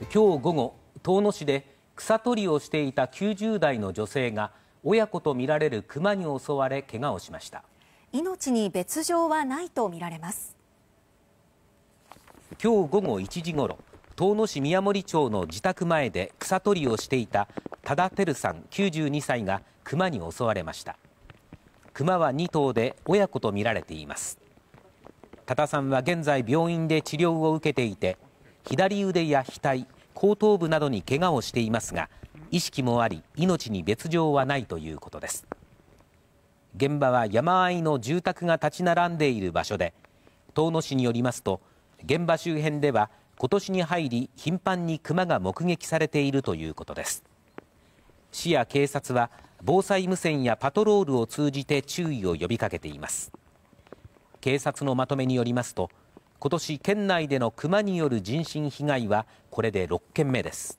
今日午後、遠野市で草取りをしていた90代の女性が親子とみられる熊に襲われ怪我をしました命に別状はないとみられます今日午後1時ごろ遠野市宮森町の自宅前で草取りをしていた多田照さん92歳が熊に襲われました熊は2頭で親子とみられています多田さんは現在病院で治療を受けていて左腕や額、後頭部などに怪我をしていますが、意識もあり、命に別状はないということです。現場は山あいの住宅が立ち並んでいる場所で、遠野市によりますと、現場周辺では今年に入り頻繁に熊が目撃されているということです。市や警察は防災無線やパトロールを通じて注意を呼びかけています。警察のまとめによりますと、今年県内でのクマによる人身被害はこれで6件目です。